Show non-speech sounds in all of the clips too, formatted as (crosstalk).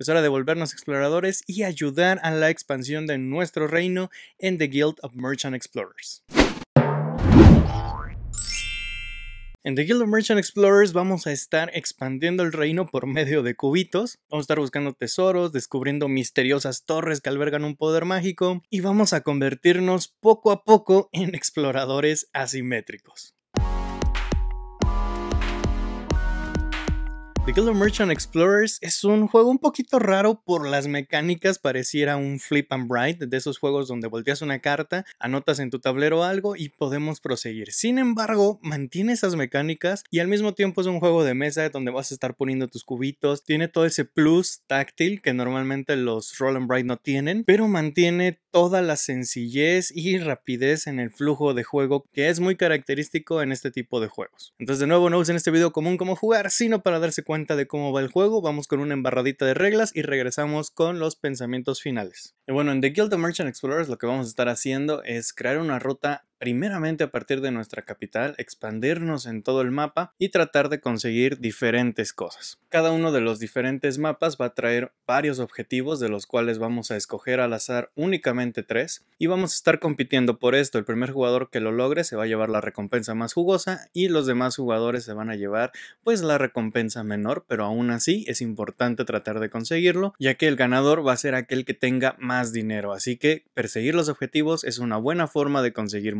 Es hora de volvernos exploradores y ayudar a la expansión de nuestro reino en The Guild of Merchant Explorers. En The Guild of Merchant Explorers vamos a estar expandiendo el reino por medio de cubitos, vamos a estar buscando tesoros, descubriendo misteriosas torres que albergan un poder mágico y vamos a convertirnos poco a poco en exploradores asimétricos. The Guild Merchant Explorers es un juego un poquito raro por las mecánicas, pareciera un flip and Write de esos juegos donde volteas una carta, anotas en tu tablero algo y podemos proseguir. Sin embargo, mantiene esas mecánicas y al mismo tiempo es un juego de mesa donde vas a estar poniendo tus cubitos, tiene todo ese plus táctil que normalmente los roll and Write no tienen, pero mantiene toda la sencillez y rapidez en el flujo de juego que es muy característico en este tipo de juegos. Entonces, de nuevo, no usen este video común como jugar, sino para darse cuenta de cómo va el juego, vamos con una embarradita de reglas y regresamos con los pensamientos finales. Y bueno, en The Guild of Merchant Explorers lo que vamos a estar haciendo es crear una ruta primeramente a partir de nuestra capital, expandirnos en todo el mapa y tratar de conseguir diferentes cosas. Cada uno de los diferentes mapas va a traer varios objetivos de los cuales vamos a escoger al azar únicamente tres y vamos a estar compitiendo por esto. El primer jugador que lo logre se va a llevar la recompensa más jugosa y los demás jugadores se van a llevar pues la recompensa menor, pero aún así es importante tratar de conseguirlo ya que el ganador va a ser aquel que tenga más dinero. Así que perseguir los objetivos es una buena forma de conseguir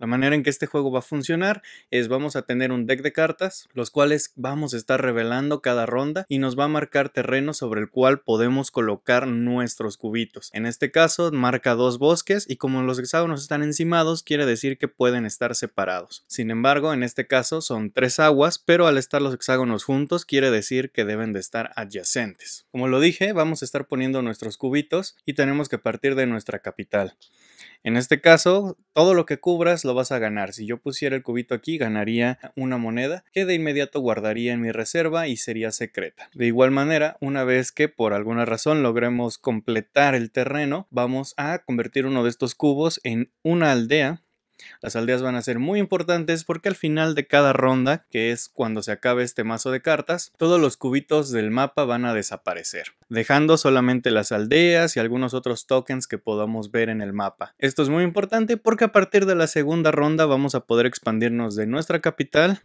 la manera en que este juego va a funcionar es vamos a tener un deck de cartas, los cuales vamos a estar revelando cada ronda y nos va a marcar terreno sobre el cual podemos colocar nuestros cubitos. En este caso marca dos bosques y como los hexágonos están encimados quiere decir que pueden estar separados. Sin embargo, en este caso son tres aguas, pero al estar los hexágonos juntos quiere decir que deben de estar adyacentes. Como lo dije, vamos a estar poniendo nuestros cubitos y tenemos que partir de nuestra capital. En este caso, todo lo que cubras lo vas a ganar. Si yo pusiera el cubito aquí, ganaría una moneda que de inmediato guardaría en mi reserva y sería secreta. De igual manera, una vez que por alguna razón logremos completar el terreno, vamos a convertir uno de estos cubos en una aldea las aldeas van a ser muy importantes porque al final de cada ronda, que es cuando se acabe este mazo de cartas, todos los cubitos del mapa van a desaparecer, dejando solamente las aldeas y algunos otros tokens que podamos ver en el mapa. Esto es muy importante porque a partir de la segunda ronda vamos a poder expandirnos de nuestra capital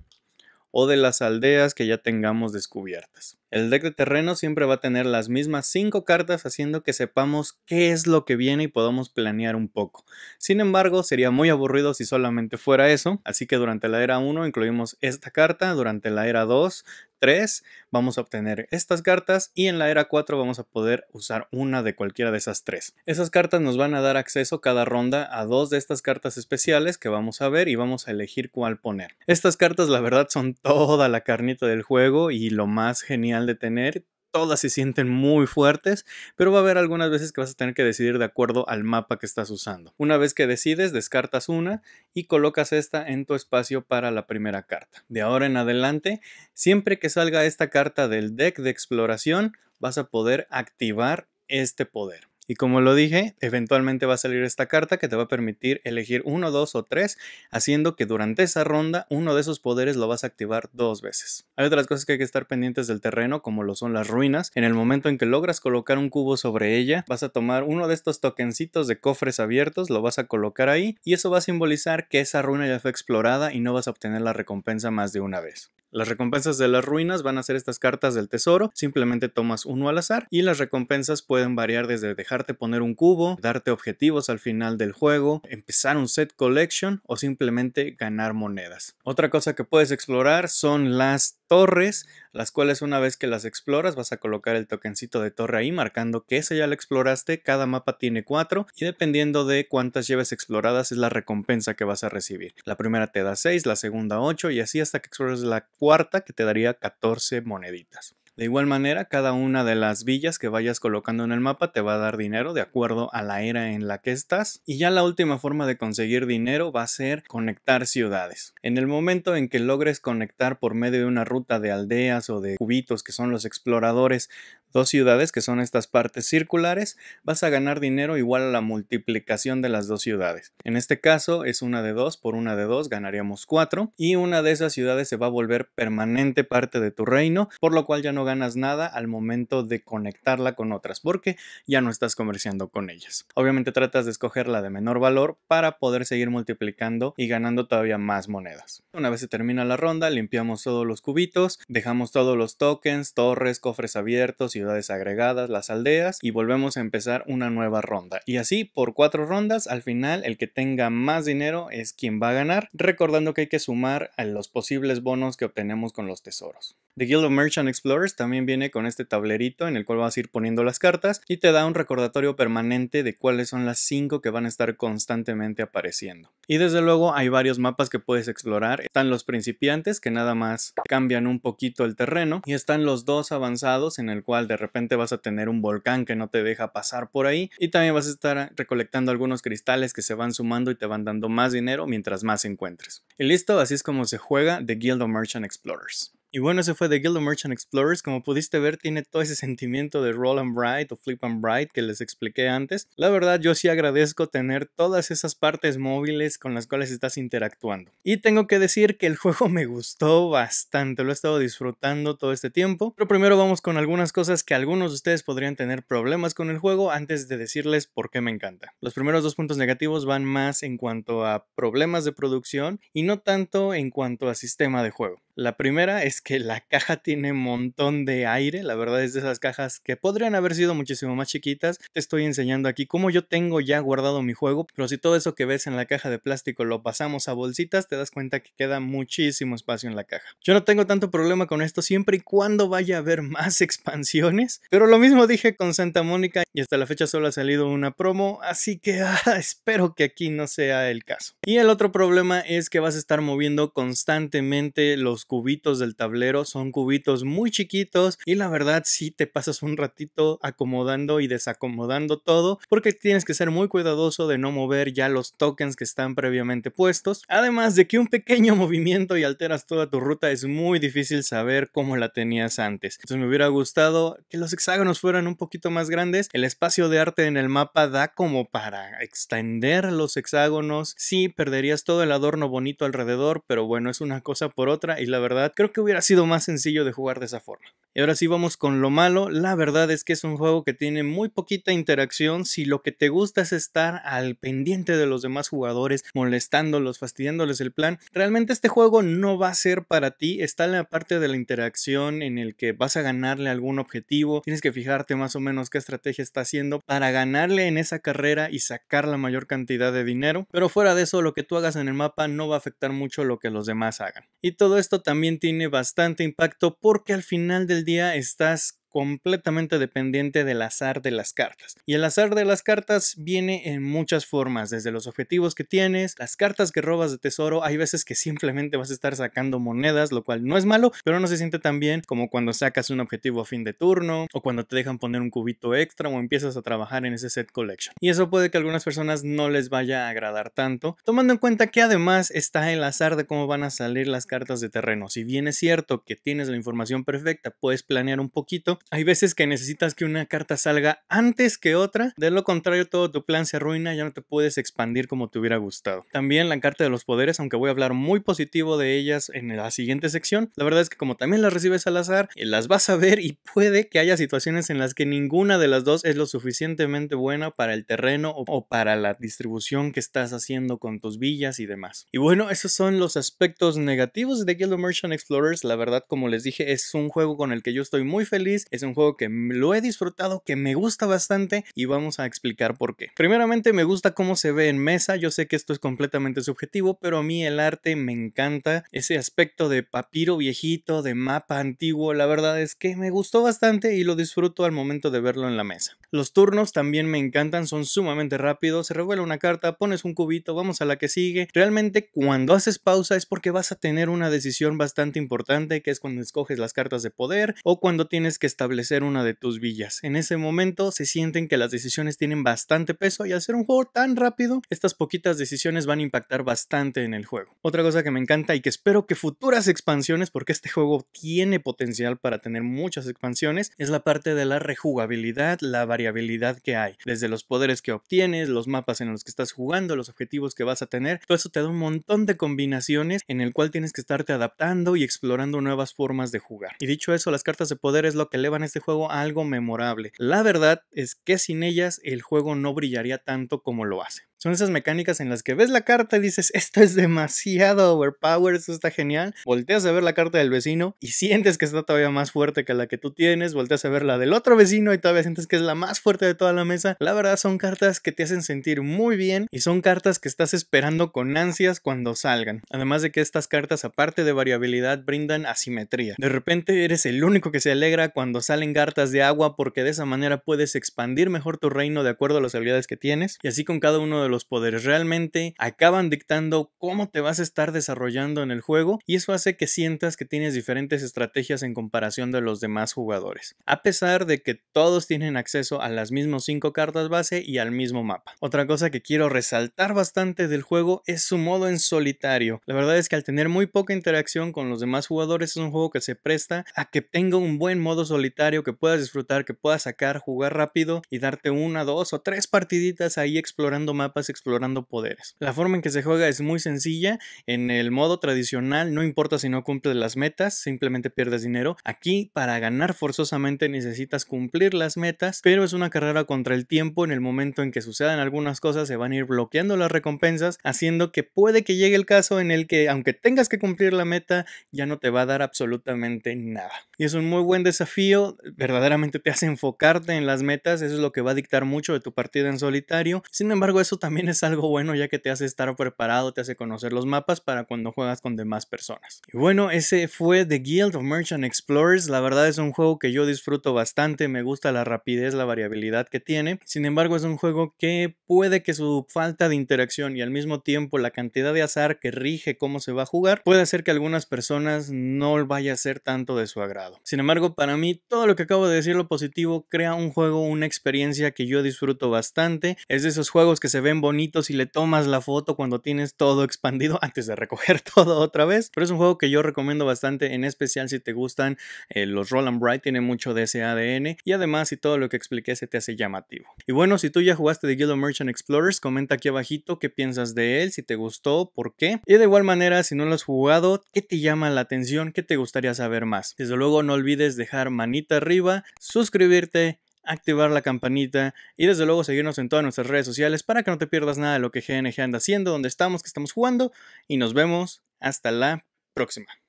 o de las aldeas que ya tengamos descubiertas. El deck de terreno siempre va a tener las mismas 5 cartas haciendo que sepamos qué es lo que viene y podamos planear un poco. Sin embargo, sería muy aburrido si solamente fuera eso, así que durante la era 1 incluimos esta carta, durante la era 2 3 vamos a obtener estas cartas y en la era 4 vamos a poder usar una de cualquiera de esas tres. Esas cartas nos van a dar acceso cada ronda a dos de estas cartas especiales que vamos a ver y vamos a elegir cuál poner. Estas cartas la verdad son toda la carnita del juego y lo más genial de tener todas se sienten muy fuertes, pero va a haber algunas veces que vas a tener que decidir de acuerdo al mapa que estás usando. Una vez que decides, descartas una y colocas esta en tu espacio para la primera carta. De ahora en adelante, siempre que salga esta carta del deck de exploración, vas a poder activar este poder. Y como lo dije, eventualmente va a salir esta carta que te va a permitir elegir uno, dos o tres, haciendo que durante esa ronda uno de esos poderes lo vas a activar dos veces. Hay otras cosas que hay que estar pendientes del terreno, como lo son las ruinas. En el momento en que logras colocar un cubo sobre ella, vas a tomar uno de estos tokencitos de cofres abiertos, lo vas a colocar ahí y eso va a simbolizar que esa ruina ya fue explorada y no vas a obtener la recompensa más de una vez. Las recompensas de las ruinas van a ser estas cartas del tesoro, simplemente tomas uno al azar y las recompensas pueden variar desde dejarte poner un cubo, darte objetivos al final del juego, empezar un set collection o simplemente ganar monedas. Otra cosa que puedes explorar son las torres, las cuales una vez que las exploras vas a colocar el tokencito de torre ahí marcando que esa ya la exploraste, cada mapa tiene cuatro y dependiendo de cuántas lleves exploradas es la recompensa que vas a recibir. La primera te da 6, la segunda 8 y así hasta que explores la cuarta que te daría 14 moneditas. De igual manera, cada una de las villas que vayas colocando en el mapa te va a dar dinero de acuerdo a la era en la que estás. Y ya la última forma de conseguir dinero va a ser conectar ciudades. En el momento en que logres conectar por medio de una ruta de aldeas o de cubitos que son los exploradores dos ciudades que son estas partes circulares, vas a ganar dinero igual a la multiplicación de las dos ciudades. En este caso es una de dos por una de dos, ganaríamos cuatro y una de esas ciudades se va a volver permanente parte de tu reino, por lo cual ya no ganas nada al momento de conectarla con otras porque ya no estás comerciando con ellas. Obviamente tratas de escoger la de menor valor para poder seguir multiplicando y ganando todavía más monedas. Una vez se termina la ronda, limpiamos todos los cubitos, dejamos todos los tokens, torres, cofres abiertos y ciudades agregadas, las aldeas y volvemos a empezar una nueva ronda. Y así por cuatro rondas, al final el que tenga más dinero es quien va a ganar, recordando que hay que sumar a los posibles bonos que obtenemos con los tesoros. The Guild of Merchant Explorers también viene con este tablerito en el cual vas a ir poniendo las cartas y te da un recordatorio permanente de cuáles son las 5 que van a estar constantemente apareciendo. Y desde luego hay varios mapas que puedes explorar. Están los principiantes que nada más cambian un poquito el terreno y están los dos avanzados en el cual de repente vas a tener un volcán que no te deja pasar por ahí y también vas a estar recolectando algunos cristales que se van sumando y te van dando más dinero mientras más encuentres. Y listo, así es como se juega The Guild of Merchant Explorers. Y bueno, ese fue The Guild of Merchant Explorers. Como pudiste ver, tiene todo ese sentimiento de Roll and Bright o Flip and Bright que les expliqué antes. La verdad, yo sí agradezco tener todas esas partes móviles con las cuales estás interactuando. Y tengo que decir que el (laughs) juego me gustó bastante, lo he estado disfrutando todo este tiempo. Pero primero vamos con algunas cosas que algunos de ustedes podrían tener problemas con el juego antes de decirles por qué me encanta. Los primeros dos puntos negativos van más en cuanto a problemas de producción y no tanto en cuanto a sistema de juego. La primera es que la caja tiene un montón de aire, la verdad es de esas cajas que podrían haber sido muchísimo más chiquitas. Te estoy enseñando aquí cómo yo tengo ya guardado mi juego, pero si todo eso que ves en la caja de plástico lo pasamos a bolsitas, te das cuenta que queda muchísimo espacio en la caja. Yo no tengo tanto problema con esto siempre y cuando vaya a haber (laughs) más expansiones, pero lo mismo dije con Santa Mónica y hasta la fecha solo ha salido una promo, así que (laughs) ah, espero que aquí no sea el caso. Y el otro problema es que vas a estar moviendo constantemente los cubitos del tablero son cubitos muy chiquitos y la verdad si te pasas un ratito acomodando y desacomodando todo porque tienes que ser muy cuidadoso de no mover ya los tokens que están previamente puestos. Además de que un pequeño (laughs) movimiento y alteras toda tu ruta es muy difícil saber cómo la tenías antes. Entonces me hubiera gustado que los hexágonos fueran un poquito más grandes. El espacio de arte en el mapa da como para extender los hexágonos. si perderías todo el adorno bonito alrededor, pero bueno, es una cosa por otra y la verdad creo que hubiera sido más sencillo de jugar de esa forma. Y ahora sí vamos con lo malo, la verdad es que es un juego que tiene muy poquita interacción si lo que te gusta es estar al pendiente de los demás jugadores, molestándolos, fastidiándoles el plan, realmente este juego no va a ser para ti, está en la parte de la interacción en el que vas a ganarle algún objetivo, tienes que fijarte más o menos qué estrategia está haciendo para ganarle en esa carrera y sacar la mayor cantidad de dinero, pero fuera de eso lo que tú hagas en el mapa no va a afectar mucho lo que los demás hagan. Y todo esto también tiene bastante impacto porque al final del día estás completamente dependiente del azar de las cartas. Y el azar de las cartas viene en muchas formas, desde los objetivos que tienes, las cartas que robas de tesoro, hay veces que simplemente vas a estar sacando monedas, lo cual no es malo, pero no se siente tan bien como cuando sacas un objetivo a fin de turno, o cuando te dejan poner un cubito extra, o empiezas a trabajar en ese set collection. Y eso puede que a algunas personas no les vaya a agradar tanto, tomando en cuenta que además está el azar de cómo van a salir las cartas de terreno. Si bien es cierto que tienes la información perfecta, puedes planear un poquito, hay veces que necesitas que una carta salga antes que otra, de lo contrario todo tu plan se arruina, ya no te puedes expandir como te hubiera gustado. También la carta de los poderes, aunque voy a hablar muy positivo de ellas en la siguiente sección, la verdad es que como también las recibes al azar, eh, las vas a ver y puede que haya situaciones en las que ninguna de las dos es lo suficientemente buena para el terreno o para la distribución que estás haciendo con tus villas y demás. Y bueno, esos son los aspectos negativos de Guild of Merchant Explorers. La verdad, como les dije, es un juego con el que yo estoy muy feliz. Es un juego que lo he disfrutado, que me gusta bastante y vamos a explicar por qué. Primeramente me gusta cómo se ve en mesa, yo sé que esto es completamente subjetivo, pero a mí el arte me encanta, ese aspecto de papiro viejito, de mapa antiguo, la verdad es que me gustó bastante y lo disfruto al momento de verlo en la mesa. Los turnos también me encantan, son sumamente rápidos. Se revuela una carta, pones un cubito, vamos a la que sigue. Realmente cuando haces pausa es porque vas a tener una decisión bastante importante, que es cuando escoges las cartas de poder o cuando tienes que establecer una de tus villas. En ese momento se sienten que las decisiones tienen bastante peso y al ser un juego tan rápido, estas poquitas decisiones van a impactar bastante en el juego. Otra cosa que me encanta y que espero que futuras expansiones, porque este juego tiene potencial para tener muchas expansiones, es la parte de la rejugabilidad, la variabilidad habilidad que hay, desde los poderes que obtienes, los mapas en los que estás jugando, los objetivos que vas a tener, todo eso te da un montón de combinaciones en el cual tienes que estarte adaptando y explorando nuevas formas de jugar. Y dicho eso, las cartas de poder es lo que elevan este juego a algo memorable. La verdad es que sin ellas el juego no brillaría tanto como lo hace. Son esas mecánicas en las que ves la carta y dices, esto es demasiado overpower esto está genial. Volteas a ver la carta del vecino y sientes que está todavía más fuerte que la que tú tienes. Volteas a ver la del otro vecino y todavía sientes que es la más fuerte de toda la mesa. La verdad son cartas que te hacen sentir muy bien y son cartas que estás esperando con ansias cuando salgan. Además de que estas cartas, aparte de variabilidad, brindan asimetría. De repente eres el único que se alegra cuando salen cartas de agua porque de esa manera puedes expandir mejor tu reino de acuerdo a las habilidades que tienes. Y así con cada uno de los los poderes, realmente acaban dictando cómo te vas a estar desarrollando en el juego y eso hace que sientas que tienes diferentes estrategias en comparación de los demás jugadores, a pesar de que todos tienen acceso a las mismas 5 cartas base y al mismo mapa. Otra cosa que quiero resaltar bastante del juego es su modo en solitario. La verdad es que al tener muy poca interacción con los demás jugadores es un juego que se presta a que tenga un buen modo solitario que puedas disfrutar, que puedas sacar, jugar rápido y darte una, dos o tres partiditas ahí explorando mapas explorando poderes. La forma en que se juega es muy sencilla. En el modo tradicional, no importa si no cumples las metas, simplemente pierdes dinero. Aquí, para ganar forzosamente necesitas cumplir las metas, pero es una carrera contra el tiempo. En el momento en que sucedan algunas cosas, se van a ir bloqueando las recompensas, haciendo que puede que llegue el caso en el que, aunque tengas que cumplir la meta, ya no te va a dar absolutamente nada. Y es un muy buen desafío, verdaderamente te hace enfocarte en las metas, eso es lo que va a dictar mucho de tu partida en solitario. Sin embargo, eso también es algo bueno ya que te hace estar preparado, te hace conocer los mapas para cuando juegas con demás personas. Y bueno, ese fue The Guild of Merchant Explorers. La verdad es un juego que yo disfruto bastante, me gusta la rapidez, la variabilidad que tiene. Sin embargo, es un juego que puede que su falta de interacción y al mismo tiempo la cantidad de azar que rige cómo se va a jugar puede hacer que algunas personas no vaya a ser tanto de su agrado. Sin embargo, para mí todo lo que acabo de decir lo positivo crea un juego, una experiencia que yo disfruto bastante. Es de esos juegos que se ven bonito si le tomas la foto cuando tienes todo expandido (laughs) antes de recoger (laughs) todo otra vez. Pero es un juego que yo recomiendo bastante, en especial si te gustan eh, los Roland Bright, tiene mucho de ese ADN y además si todo lo que expliqué se te hace llamativo. Y bueno, si tú ya jugaste de Guild of Merchant Explorers, comenta aquí abajito qué piensas de él, si te gustó, por qué. Y de igual manera, si no lo has jugado, ¿qué te llama la atención? ¿Qué te gustaría saber más? Desde luego no olvides dejar manita arriba, suscribirte activar la campanita y desde luego seguirnos en todas nuestras redes sociales para que no te pierdas nada de lo que GNG anda haciendo, donde estamos, que estamos jugando y nos vemos hasta la próxima.